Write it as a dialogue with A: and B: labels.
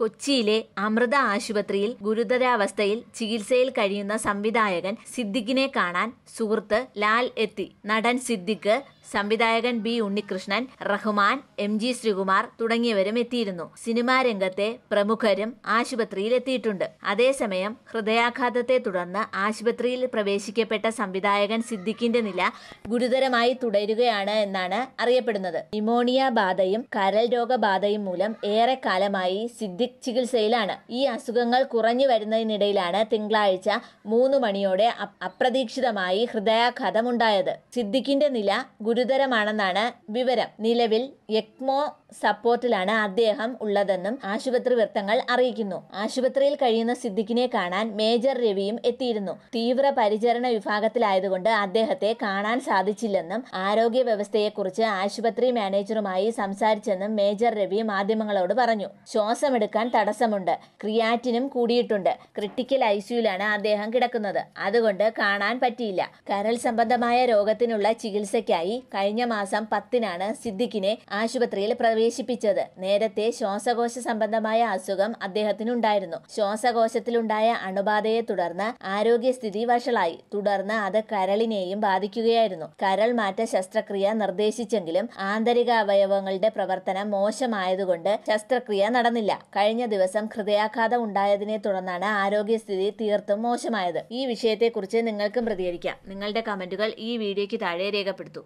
A: കൊച്ചിയിലെ അമൃത ആശുപത്രിയിൽ ഗുരുതരാവസ്ഥയിൽ ചികിത്സയിൽ കഴിയുന്ന സംവിധായകൻ സിദ്ദിഖിനെ കാണാൻ സുഹൃത്ത് ലാൽ എത്തി നടൻ സിദ്ദിഖ് സംവിധായകൻ B Unnikrishnan Rahman M G Sreekumar തുടങ്ങിയവരും എത്തിയിരുന്നു സിനിമാ രംഗത്തെ പ്രമുഖരും ആശുപത്രിയിൽ എത്തിയിട്ടുണ്ട് അതേസമയം ഹൃദയാഘാതത്തെ തുടർന്ന് ആശുപത്രിയിൽ പ്രവേശിക്കപ്പെട്ട സംവിധായകൻ സിദ്ദിഖിന്റെ നില ഗുരുതരമായി തുടരുകയാണ് എന്നാണ് അറിയപ്പെടുന്നത് ന്യൂമോണിയ ബാധയും കരൽ രോഗബാധയും മൂലം ഏറെക്കാലമായി സിദ്ദിഖ് ചികിത്സയിലാണ് ഈ അസുഖങ്ങൾ കുറഞ്ഞു വരുന്നതിനിടയിലാണ് തിങ്കളാഴ്ച മൂന്ന് മണിയോടെ അപ്രതീക്ഷിതമായി ഹൃദയാഘാതം ഉണ്ടായത് സിദ്ദിഖിന്റെ നില ഗുരുതരമാണെന്നാണ് വിവരം നിലവിൽ എക്മോ സപ്പോർട്ടിലാണ് അദ്ദേഹം ഉള്ളതെന്നും ആശുപത്രി വൃത്തങ്ങൾ അറിയിക്കുന്നു ആശുപത്രിയിൽ കഴിയുന്ന സിദ്ദിഖിനെ കാണാൻ മേജർ രവിയും എത്തിയിരുന്നു തീവ്ര പരിചരണ വിഭാഗത്തിലായതുകൊണ്ട് അദ്ദേഹത്തെ കാണാൻ സാധിച്ചില്ലെന്നും ആരോഗ്യ വ്യവസ്ഥയെക്കുറിച്ച് ആശുപത്രി മാനേജറുമായി സംസാരിച്ചെന്നും മേജർ രവി മാധ്യമങ്ങളോട് പറഞ്ഞു ശ്വാസമെടുക്കാൻ തടസ്സമുണ്ട് ക്രിയാറ്റിനും കൂടിയിട്ടുണ്ട് ക്രിട്ടിക്കൽ ഐസിയുലാണ് അദ്ദേഹം കിടക്കുന്നത് അതുകൊണ്ട് കാണാൻ പറ്റിയില്ല കരൾ സംബന്ധമായ രോഗത്തിനുള്ള ചികിത്സയ്ക്കായി കഴിഞ്ഞ മാസം പത്തിനാണ് സിദ്ദിഖിനെ ആശുപത്രിയിൽ പ്രവേശിച്ചത് പ്രവേശിപ്പിച്ചത് നേരത്തെ ശ്വാസകോശ സംബന്ധമായ അസുഖം അദ്ദേഹത്തിനുണ്ടായിരുന്നു ശ്വാസകോശത്തിലുണ്ടായ അണുബാധയെ തുടർന്ന് ആരോഗ്യസ്ഥിതി വഷളായി തുടർന്ന് അത് കരളിനെയും ബാധിക്കുകയായിരുന്നു കരൾ മാറ്റ ശസ്ത്രക്രിയ നിർദ്ദേശിച്ചെങ്കിലും ആന്തരിക അവയവങ്ങളുടെ പ്രവർത്തനം മോശമായതുകൊണ്ട് ശസ്ത്രക്രിയ നടന്നില്ല കഴിഞ്ഞ ദിവസം ഹൃദയാഘാതം ഉണ്ടായതിനെ തുടർന്നാണ് ആരോഗ്യസ്ഥിതി തീർത്തും മോശമായത് ഈ വിഷയത്തെക്കുറിച്ച് നിങ്ങൾക്കും പ്രതികരിക്കാം നിങ്ങളുടെ കമന്റുകൾ ഈ വീഡിയോയ്ക്ക് താഴെ രേഖപ്പെടുത്തും